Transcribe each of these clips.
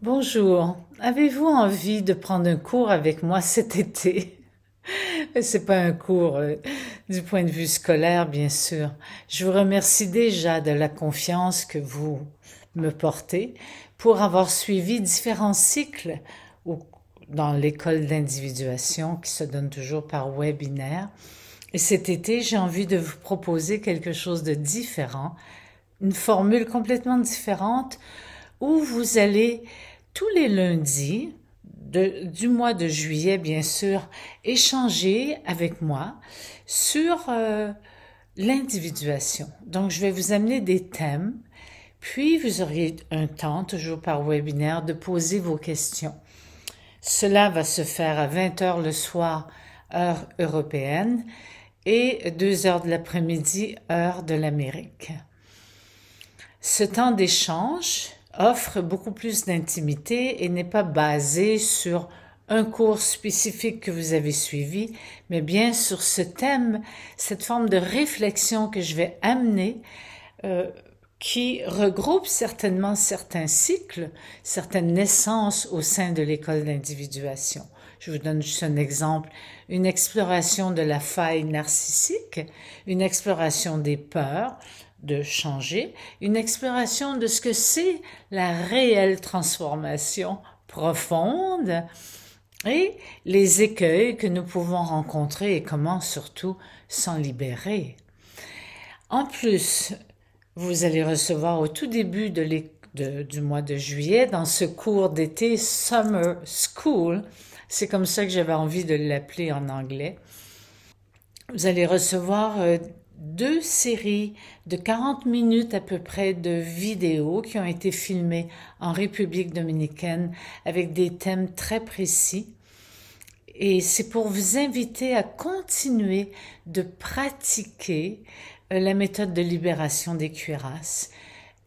Bonjour. Avez-vous envie de prendre un cours avec moi cet été? C'est pas un cours euh, du point de vue scolaire, bien sûr. Je vous remercie déjà de la confiance que vous me portez pour avoir suivi différents cycles dans l'école d'individuation qui se donne toujours par webinaire. Et cet été, j'ai envie de vous proposer quelque chose de différent, une formule complètement différente où vous allez tous les lundis du mois de juillet, bien sûr, échanger avec moi sur euh, l'individuation. Donc, je vais vous amener des thèmes, puis vous aurez un temps, toujours par webinaire, de poser vos questions. Cela va se faire à 20 h le soir, heure européenne, et 2 h de l'après-midi, heure de l'Amérique. Ce temps d'échange, offre beaucoup plus d'intimité et n'est pas basée sur un cours spécifique que vous avez suivi, mais bien sur ce thème, cette forme de réflexion que je vais amener, euh, qui regroupe certainement certains cycles, certaines naissances au sein de l'école d'individuation. Je vous donne juste un exemple, une exploration de la faille narcissique, une exploration des peurs, de changer, une exploration de ce que c'est la réelle transformation profonde et les écueils que nous pouvons rencontrer et comment surtout s'en libérer. En plus, vous allez recevoir au tout début de du mois de juillet dans ce cours d'été Summer School. C'est comme ça que j'avais envie de l'appeler en anglais. Vous allez recevoir euh, deux séries de 40 minutes à peu près de vidéos qui ont été filmées en République dominicaine avec des thèmes très précis. Et c'est pour vous inviter à continuer de pratiquer euh, la méthode de libération des cuirasses.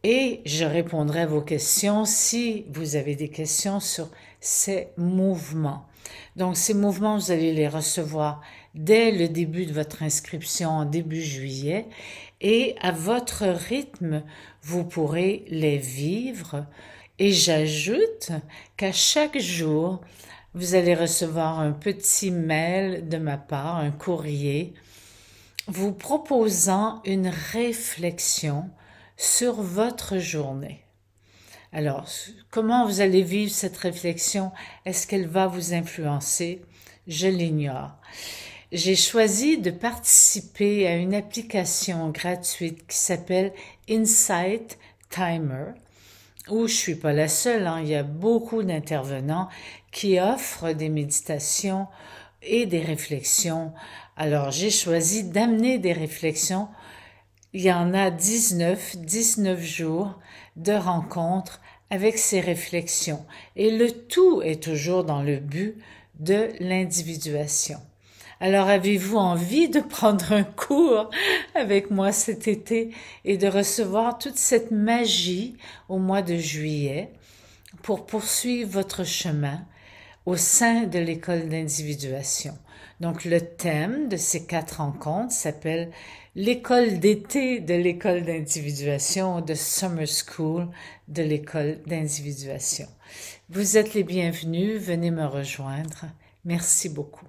Et je répondrai à vos questions si vous avez des questions sur ces mouvements. Donc ces mouvements, vous allez les recevoir dès le début de votre inscription en début juillet et à votre rythme, vous pourrez les vivre. Et j'ajoute qu'à chaque jour, vous allez recevoir un petit mail de ma part, un courrier, vous proposant une réflexion sur votre journée. Alors, comment vous allez vivre cette réflexion Est-ce qu'elle va vous influencer Je l'ignore j'ai choisi de participer à une application gratuite qui s'appelle Insight Timer, où je suis pas la seule, hein. il y a beaucoup d'intervenants qui offrent des méditations et des réflexions. Alors j'ai choisi d'amener des réflexions. Il y en a 19, 19 jours de rencontres avec ces réflexions. Et le tout est toujours dans le but de l'individuation. Alors avez-vous envie de prendre un cours avec moi cet été et de recevoir toute cette magie au mois de juillet pour poursuivre votre chemin au sein de l'école d'individuation? Donc le thème de ces quatre rencontres s'appelle l'école d'été de l'école d'individuation, de Summer School de l'école d'individuation. Vous êtes les bienvenus, venez me rejoindre. Merci beaucoup.